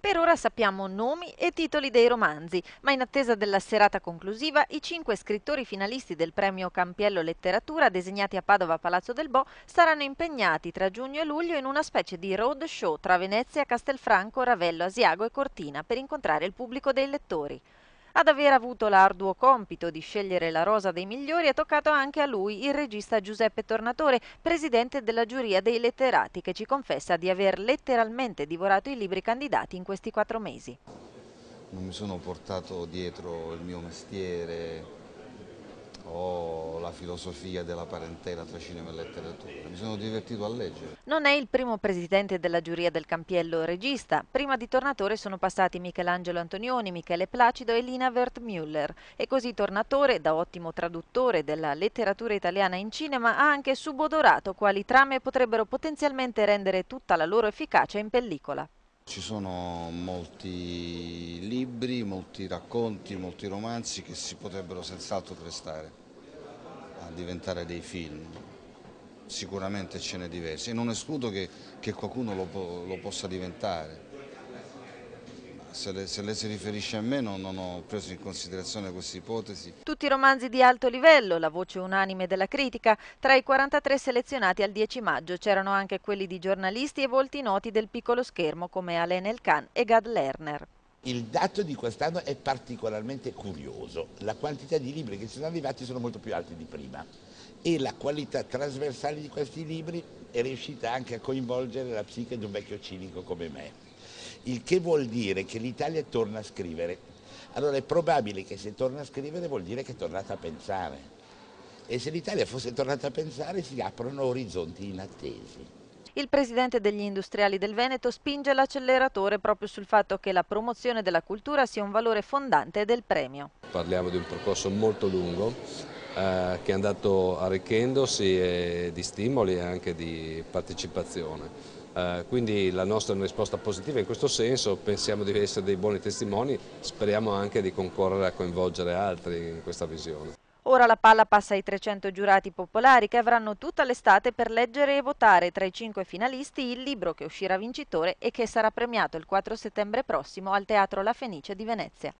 Per ora sappiamo nomi e titoli dei romanzi, ma in attesa della serata conclusiva i cinque scrittori finalisti del premio Campiello Letteratura designati a Padova Palazzo del Bo saranno impegnati tra giugno e luglio in una specie di road show tra Venezia, Castelfranco, Ravello, Asiago e Cortina per incontrare il pubblico dei lettori. Ad aver avuto l'arduo compito di scegliere la rosa dei migliori è toccato anche a lui il regista Giuseppe Tornatore, presidente della giuria dei letterati, che ci confessa di aver letteralmente divorato i libri candidati in questi quattro mesi. Non mi sono portato dietro il mio mestiere, o oh, la filosofia della parentela tra cinema e letteratura. Mi sono divertito a leggere. Non è il primo presidente della giuria del Campiello regista. Prima di Tornatore sono passati Michelangelo Antonioni, Michele Placido e Lina Wertmüller. E così Tornatore, da ottimo traduttore della letteratura italiana in cinema, ha anche subodorato quali trame potrebbero potenzialmente rendere tutta la loro efficacia in pellicola. Ci sono molti libri, molti racconti, molti romanzi che si potrebbero senz'altro prestare a diventare dei film. Sicuramente ce n'è diversi e non escludo che, che qualcuno lo, lo possa diventare se lei, se lei, si riferisce a me non, non ho preso in considerazione questa ipotesi. Tutti i romanzi di alto livello, la voce unanime della critica, tra i 43 selezionati al 10 maggio c'erano anche quelli di giornalisti e volti noti del piccolo schermo come Alain Elkan e Gad Lerner. Il dato di quest'anno è particolarmente curioso, la quantità di libri che ci sono arrivati sono molto più alti di prima e la qualità trasversale di questi libri è riuscita anche a coinvolgere la psiche di un vecchio cinico come me il che vuol dire che l'Italia torna a scrivere. Allora è probabile che se torna a scrivere vuol dire che è tornata a pensare. E se l'Italia fosse tornata a pensare si aprono orizzonti inattesi. Il presidente degli industriali del Veneto spinge l'acceleratore proprio sul fatto che la promozione della cultura sia un valore fondante del premio. Parliamo di un percorso molto lungo eh, che è andato arricchendosi e di stimoli e anche di partecipazione. Eh, quindi la nostra è una risposta positiva in questo senso, pensiamo di essere dei buoni testimoni, speriamo anche di concorrere a coinvolgere altri in questa visione. Ora la palla passa ai 300 giurati popolari che avranno tutta l'estate per leggere e votare tra i cinque finalisti il libro che uscirà vincitore e che sarà premiato il 4 settembre prossimo al Teatro La Fenice di Venezia.